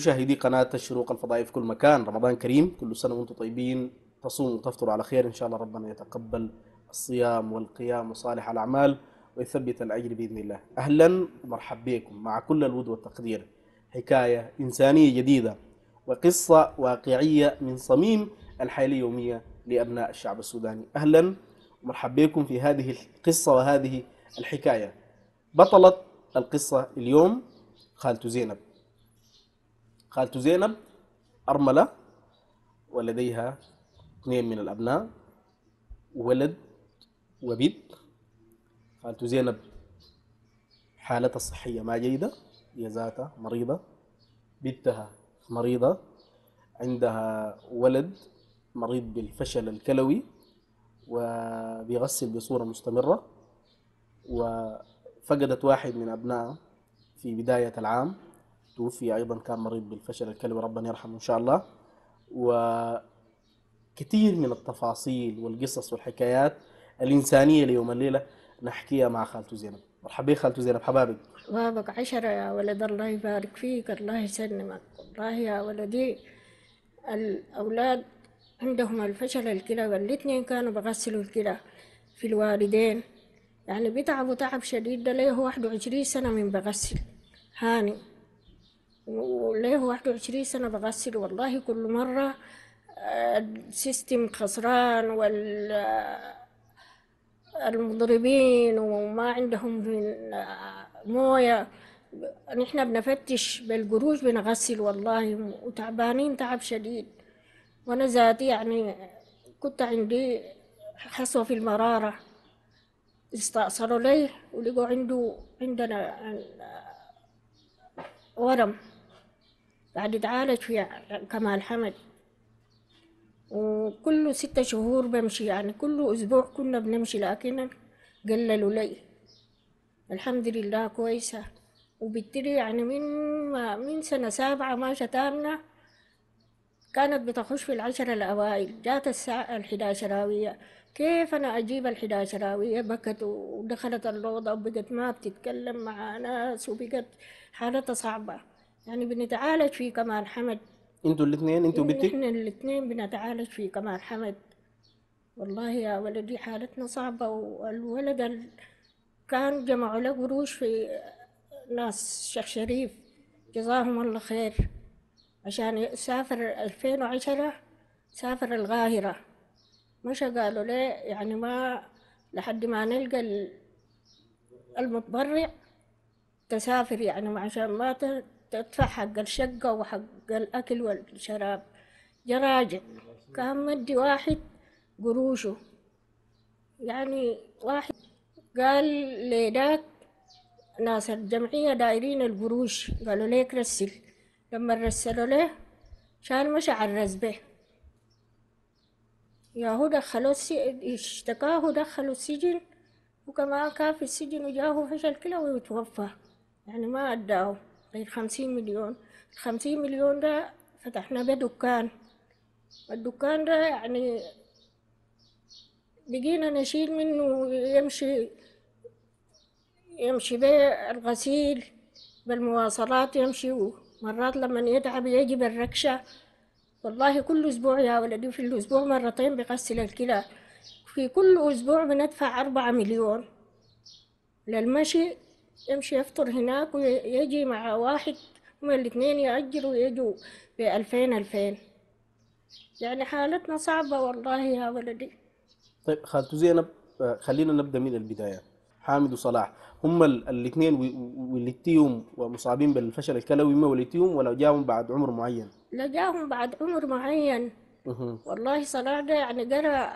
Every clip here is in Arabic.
مشاهدي قناة الشروق الفضائي في كل مكان رمضان كريم كل سنة وانتم طيبين تصوموا وتفطروا على خير إن شاء الله ربنا يتقبل الصيام والقيام وصالح الأعمال ويثبت الأجر بإذن الله أهلا ومرحب بكم مع كل الود والتقدير حكاية إنسانية جديدة وقصة واقعية من صميم الحياة اليومية لأبناء الشعب السوداني أهلا ومرحب بكم في هذه القصة وهذه الحكاية بطلة القصة اليوم خالته زينب خالته زينب أرملة ولديها اثنين من الأبناء ولد وبنت خالته زينب حالتها الصحية ما جيدة هي ذاتها مريضة بنتها مريضة عندها ولد مريض بالفشل الكلوي وبيغسل بصورة مستمرة وفقدت واحد من أبنائها في بداية العام توفي ايضا كان مريض بالفشل الكلوي ربنا يرحمه ان شاء الله وكثير من التفاصيل والقصص والحكايات الانسانيه ليوم الليله نحكيها مع خالته زينب مرحبا بك خالته زينب حبابي بابك عشرة يا ولد الله يبارك فيك الله يسلمك والله يا ولدي الأولاد عندهم الفشل الكلى الاثنين كانوا بغسلوا الكلى في الوالدين يعني بيتعبوا تعب شديد ده ليه 21 سنة من بغسل هاني وليه واحد وعشرين سنة بغسل والله كل مرة آه، السيستم خسران وال آه، المضربين وما عندهم آه، موية نحن بنفتش بالقروش بنغسل والله وتعبانين تعب شديد وأنا ذاتي يعني كنت عندي حصوة في المرارة استأصلوا لي ولقوا عنده عندنا ورم قاعد تعالج في كمال حمد وكل ستة شهور بمشي يعني كل أسبوع كنا بنمشي لكن قللوا لي الحمد لله كويسة وبالتالي يعني من ما من سنة سابعة ما شتامنا كانت بتخش في العشرة الأوائل جات الساعة الحداشراوية كيف أنا أجيب الحداشراوية بكت ودخلت الروضة وبقت ما بتتكلم مع ناس وبقت حالتها صعبة يعني بنتعالج في كمال حمد انتوا الاثنين انتوا يعني بنتك؟ احنا الاثنين بنتعالج في كمال حمد والله يا ولدي حالتنا صعبة والولد كان جمعوا له قروش في ناس شيخ شريف جزاهم الله خير عشان سافر 2010 سافر القاهرة مشى قالوا ليه يعني ما لحد ما نلقى المتبرع تسافر يعني عشان ما تدفع حق الشقة وحق الأكل والشراب جراجة كان مدي واحد قروشه يعني واحد قال داك ناس الجمعية دايرين القروش قالوا ليك رسل لما رسلوا له شال مشى عرز به هو دخلوا اشتكاه دخلوا السجن وكمان كان في السجن وجاه فشل كلى وتوفى يعني ما أداه يعني خمسين مليون الخمسين مليون ده فتحنا به دكان الدكان ده يعني بقينا نشيل منه يمشي يمشي بيه الغسيل بالمواصلات يمشي مرات لما يتعب يجي بالركشة والله كل أسبوع يا ولدي في الأسبوع مرتين بغسل الكلى في كل أسبوع بندفع أربعة مليون للمشي يمشي يفطر هناك ويجي مع واحد هما الاثنين يأجروا ويجوا بألفين ألفين يعني حالتنا صعبة والله يا ولدي طيب خالتو زينب خلينا نبدأ من البداية حامد وصلاح هم الاثنين ولدتيهم مصابين بالفشل الكلوي ما ولدتيهم ولا جاهم بعد عمر معين؟ لا جاهم بعد عمر معين والله صلاح ده يعني قرأ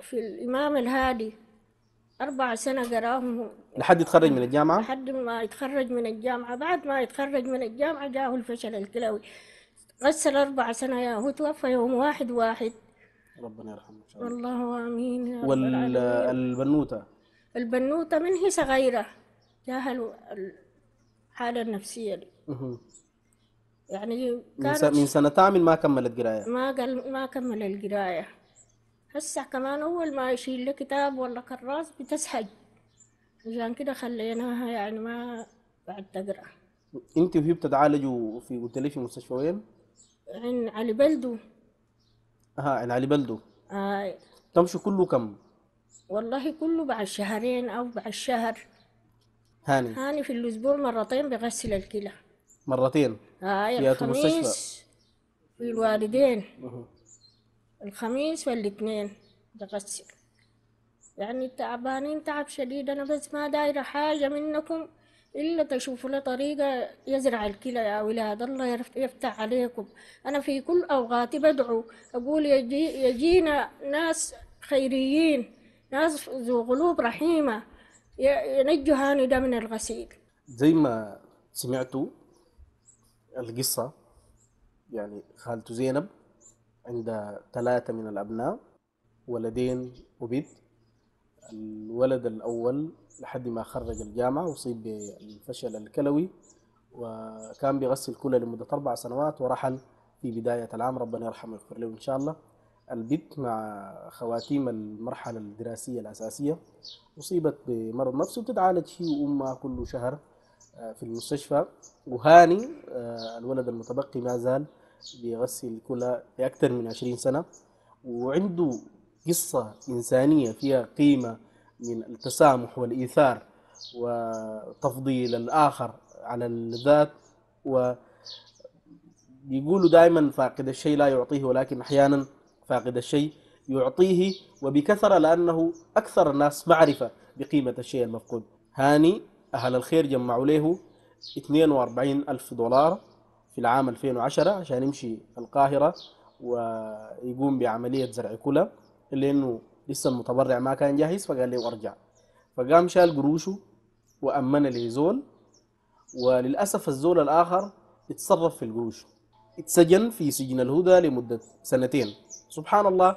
في الإمام الهادي أربع سنة قراهم لحد يتخرج من الجامعة؟ لحد ما يتخرج من الجامعة بعد ما يتخرج من الجامعة جاه الفشل الكلوي غسل أربع سنة يا هو توفى يوم واحد واحد ربنا يرحمه والله آمين يا والبنوتة البنوتة من هي صغيرة جاها الحالة النفسية دي يعني من سنة ما كملت قراية ما قال ما كمل القراية هسه كمان أول ما يشيل لي كتاب ولا كراس بتسحج عشان كده خليناها يعني ما بعد تقرأ أنت وهي بتتعالجوا في قلت لي في مستشفى وين؟ عن علي بلدو اه عن علي بلدو آه. تمشي كله كم؟ والله كله بعد شهرين أو بعد شهر هاني هاني في الأسبوع مرتين بغسل الكلى مرتين؟ آه في الخميس في الوالدين الخميس والاثنين بغسل يعني تعبانين تعب شديد أنا بس ما دايرة حاجة منكم إلا تشوفوا لي طريقة يزرع الكلى يا ولاد الله يفتح عليكم أنا في كل أوقاتي بدعو أقول يجي يجينا ناس خيريين ناس ذو قلوب رحيمة ينجوا هاني ده من الغسيل زي ما سمعتوا القصة يعني خالته زينب عندها ثلاثة من الأبناء ولدين وبنت الولد الأول لحد ما خرج الجامعة أصيب بالفشل الكلوي وكان بيغسل كلى لمدة أربع سنوات ورحل في بداية العام ربنا يرحمه ويغفر له إن شاء الله البنت مع خواتيم المرحلة الدراسية الأساسية أصيبت بمرض نفسي وتتعالج هي وأمها كل شهر آه، في المستشفى وهاني آه، الولد المتبقي ما زال بيغسل كلها لأكثر من عشرين سنة وعنده قصة إنسانية فيها قيمة من التسامح والإيثار وتفضيل الآخر على الذات و بيقولوا دائما فاقد الشيء لا يعطيه ولكن أحيانا فاقد الشيء يعطيه وبكثرة لأنه أكثر الناس معرفة بقيمة الشيء المفقود هاني أهل الخير جمعوا له 42 ألف دولار في العام 2010 عشان يمشي القاهرة ويقوم بعملية زرع كلى لأنه لسه المتبرع ما كان جاهز فقال لي أرجع فقام شال قروشه وأمن لي زول وللأسف الزول الآخر اتصرف في القروش اتسجن في سجن الهدى لمدة سنتين سبحان الله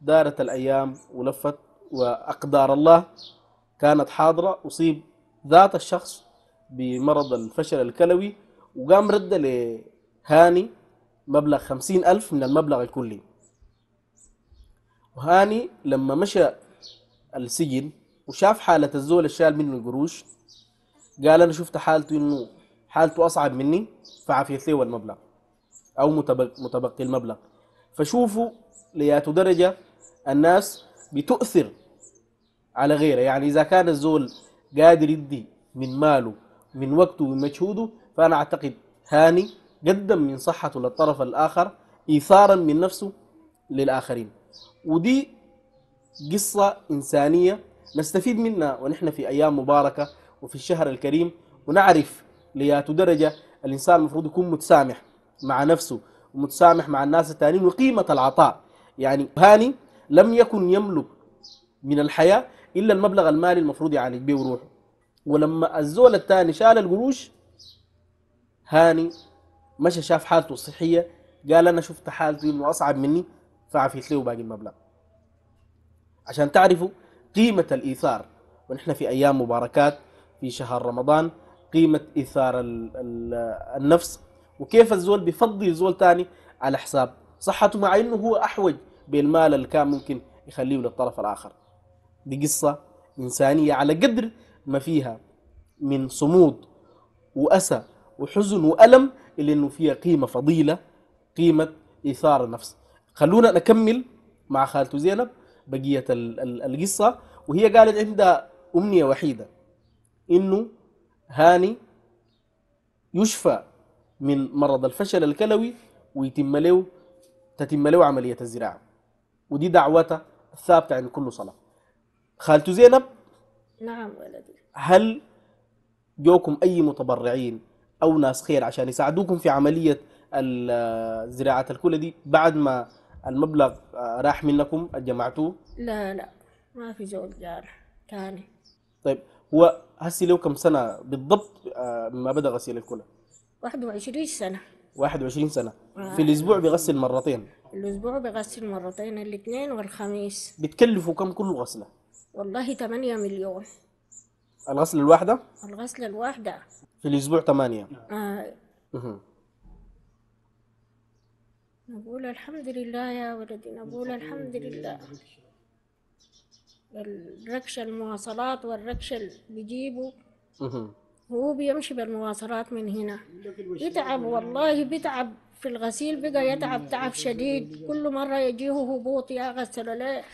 دارت الأيام ولفت وأقدار الله كانت حاضرة أصيب ذات الشخص بمرض الفشل الكلوي وقام رد لهاني مبلغ خمسين ألف من المبلغ الكلي وهاني لما مشى السجن وشاف حالة الزول اللي شال منه القروش قال أنا شفت حالته إنه حالته أصعب مني فعفيت له المبلغ أو متبقي المبلغ فشوفوا لياتوا درجة الناس بتؤثر على غيره يعني إذا كان الزول قادر يدي من ماله من وقته ومجهوده فأنا أعتقد هاني قدم من صحته للطرف الآخر إيثارا من نفسه للآخرين ودي قصة إنسانية نستفيد منها ونحن في أيام مباركة وفي الشهر الكريم ونعرف ليات درجة الإنسان المفروض يكون متسامح مع نفسه ومتسامح مع الناس الثانيين وقيمة العطاء يعني هاني لم يكن يملك من الحياة إلا المبلغ المالي المفروض يعالج به روحه ولما الزول الثاني شال القروش هاني مشى شاف حالته الصحية قال أنا شفت حالتي إنه أصعب مني فعفيت له باقي المبلغ عشان تعرفوا قيمة الإيثار ونحن في أيام مباركات في شهر رمضان قيمة إيثار النفس وكيف الزول بفضي زول تاني على حساب صحته مع إنه هو أحوج بالمال اللي كان ممكن يخليه للطرف الآخر دي قصة إنسانية على قدر ما فيها من صمود وأسى وحزن وألم إلا أنه فيها قيمة فضيلة قيمة إثارة النفس خلونا نكمل مع خالته زينب بقية القصة وهي قالت عندها أمنية وحيدة إنه هاني يشفى من مرض الفشل الكلوي ويتم له تتم له عملية الزراعة ودي دعوته الثابتة عند كل صلاة خالته زينب نعم ولدي هل جوكم أي متبرعين او ناس خير عشان يساعدوكم في عمليه زراعه الكلى دي بعد ما المبلغ آه، راح منكم جمعتوه؟ لا لا ما في زول جار تاني طيب هو هسي له كم سنه بالضبط آه، ما بدا غسيل الكلى؟ 21 سنه 21 سنه آه. في الاسبوع بيغسل مرتين الاسبوع بغسل مرتين الاثنين والخميس بتكلفوا كم كل غسله؟ والله 8 مليون الغسله الواحده؟ الغسله الواحده في الأسبوع ثمانية آه. نقول الحمد لله يا ولدي نقول الحمد لله الركش المواصلات والركش اللي بيجيبه هو بيمشي بالمواصلات من هنا يتعب والله بيتعب في الغسيل بقى يتعب تعب شديد كل مرة يجيه هبوط يا غسل له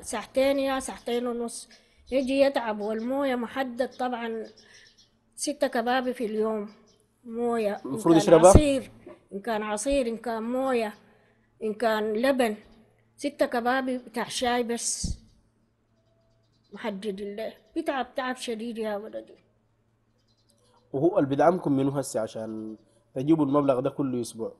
ساعتين يا ساعتين ونص يجي يتعب والموية محدد طبعا ستة كبابي في اليوم موية المفروض يشربها؟ عصير إن كان عصير إن كان موية إن كان لبن ستة كبابي بتاع شاي بس محدد الله بتعب تعب شديد يا ولدي وهو اللي بدعمكم منو هسه عشان تجيبوا المبلغ ده كل أسبوع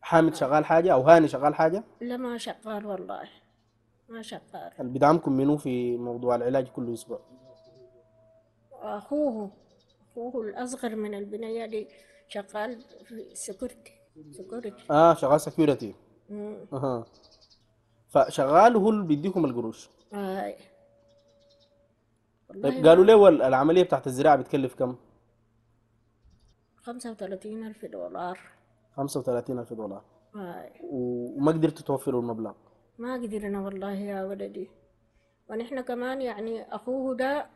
حامد شغال حاجة أو هاني شغال حاجة؟ لا ما شغال والله ما شغال اللي بدعمكم منو في موضوع العلاج كل أسبوع؟ أخوه أخوه الأصغر من البنية دي شغال في سكيورتي سكيورتي اه شغال سكيورتي اها فشغال هو اللي بيديكم القروش أي آه. طيب قالوا ليه العملية بتاعت الزراعة بتكلف كم؟ 35 ألف دولار 35 ألف دولار أي آه. وما قدرتوا توفروا المبلغ ما قدرنا والله يا ولدي ونحن كمان يعني أخوه ده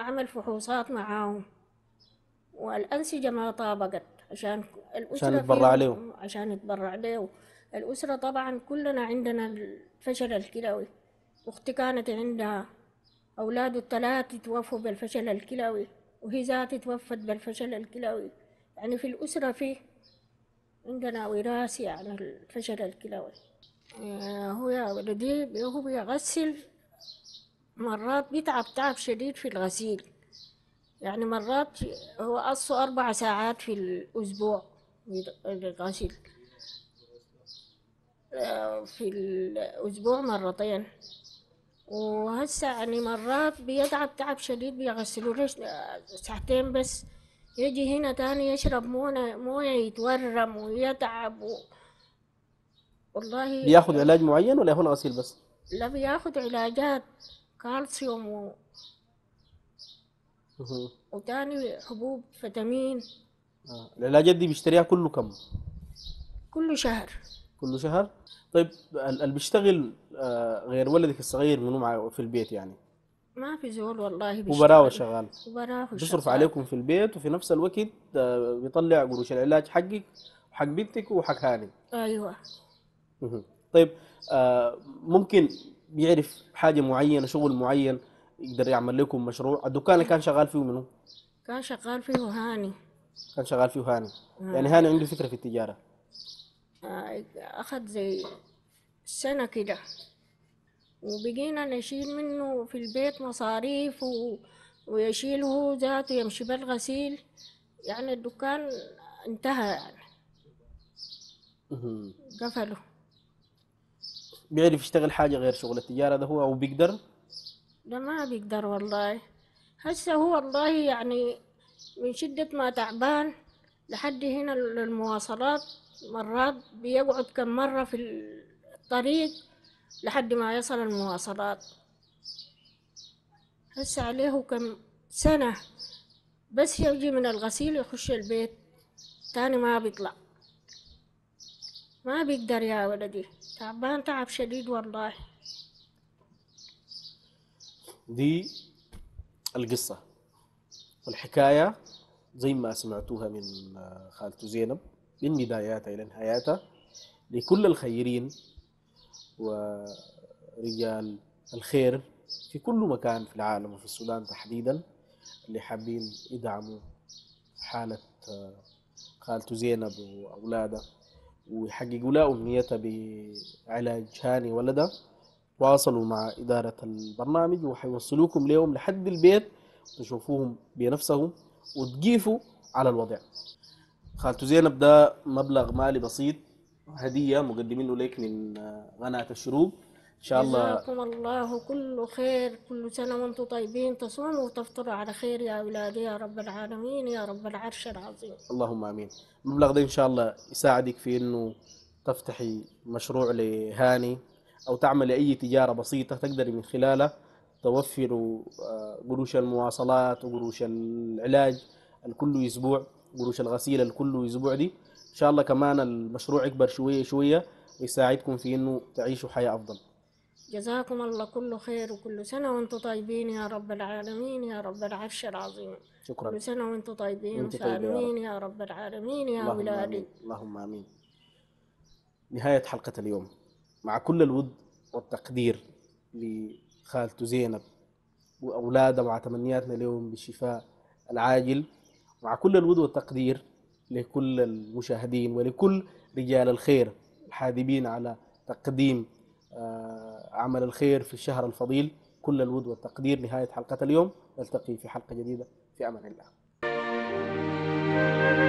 أعمل فحوصات معاهم والأنسجة ما طابقت عشان الأسرة عشان يتبرع عليهم عشان يتبرع عليهم الأسرة طبعا كلنا عندنا الفشل الكلوي أختي كانت عندها أولاد الثلاثة توفوا بالفشل الكلوي وهي ذاتي توفت بالفشل الكلوي يعني في الأسرة في عندنا وراثي عن الفشل الكلوي آه، هو يا ولدي هو بيغسل مرات بيتعب تعب شديد في الغسيل يعني مرات هو قصه أربع ساعات في الأسبوع الغسيل آه، في الأسبوع مرتين وهسه يعني مرات بيتعب تعب شديد بيغسلوا آه، ساعتين بس يجي هنا تاني يشرب موية موية يتورم ويتعب و... والله بياخد علاج معين ولا هو غسيل بس؟ لا بياخد علاجات كالسيوم و... وتاني حبوب فيتامين آه. العلاجات دي بيشتريها كله كم؟ كل شهر كل شهر؟ طيب اللي بيشتغل آه، غير ولدك الصغير منو معاه في البيت يعني؟ ما في زول والله وبراوة شغال وبراوة شغال بيصرف عليكم في البيت وفي نفس الوقت آه، بيطلع قروش العلاج حقك وحق بنتك وحق هاني ايوه طيب آه، ممكن بيعرف حاجه معينه شغل معين يقدر يعمل لكم مشروع الدكان اللي كان شغال فيه منو كان شغال فيه هاني كان شغال فيه هاني آه. يعني هاني عنده فكره في التجاره آه اخذ زي سنه كده وبقينا نشيل منه في البيت مصاريف و... ويشيل هو ذاته يمشي بالغسيل يعني الدكان انتهى يعني قفله بيعرف يشتغل حاجة غير شغل التجارة ده هو أو بيقدر؟ لا ما بيقدر والله هسه هو والله يعني من شدة ما تعبان لحد هنا المواصلات مرات بيقعد كم مرة في الطريق لحد ما يصل المواصلات هسه عليه كم سنة بس يجي من الغسيل يخش البيت تاني ما بيطلع ما بيقدر يا ولدي تعبان تعب شديد والله دي القصة والحكاية زي ما سمعتوها من خالته زينب من بداياتها إلى نهاياتها لكل الخيرين ورجال الخير في كل مكان في العالم وفي السودان تحديدا اللي حابين يدعموا حالة خالته زينب وأولادها ويحققوا لها أمنيتها بعلاج هاني ولدها تواصلوا مع إدارة البرنامج وحيوصلوكم ليهم لحد البيت تشوفوهم بنفسهم وتقيفوا على الوضع خالته زينب ده مبلغ مالي بسيط هدية مقدمينه لك من آه، قناة الشروق ان شاء الله جزاكم الله كل خير كل سنه وانتم طيبين تصوموا وتفطروا على خير يا اولادي يا رب العالمين يا رب العرش العظيم اللهم امين المبلغ ده ان شاء الله يساعدك في انه تفتحي مشروع لهاني او تعملي اي تجاره بسيطه تقدري من خلالها توفروا آه، قروش المواصلات وقروش العلاج الكل اسبوع قروش الغسيل الكل اسبوع دي ان شاء الله كمان المشروع يكبر شويه شويه يساعدكم في انه تعيشوا حياه افضل جزاكم الله كل خير وكل سنة وانتم طيبين يا رب العالمين يا رب العرش العظيم شكرا كل سنة وانتم طيبين وسالمين يا, يا رب العالمين يا اللهم ولادي آمين. اللهم آمين نهاية حلقة اليوم مع كل الود والتقدير لخالته زينب وأولادها مع تمنياتنا اليوم بالشفاء العاجل مع كل الود والتقدير لكل المشاهدين ولكل رجال الخير الحاذبين على تقديم آه عمل الخير في الشهر الفضيل كل الود والتقدير نهاية حلقة اليوم نلتقي في حلقة جديدة في أمان الله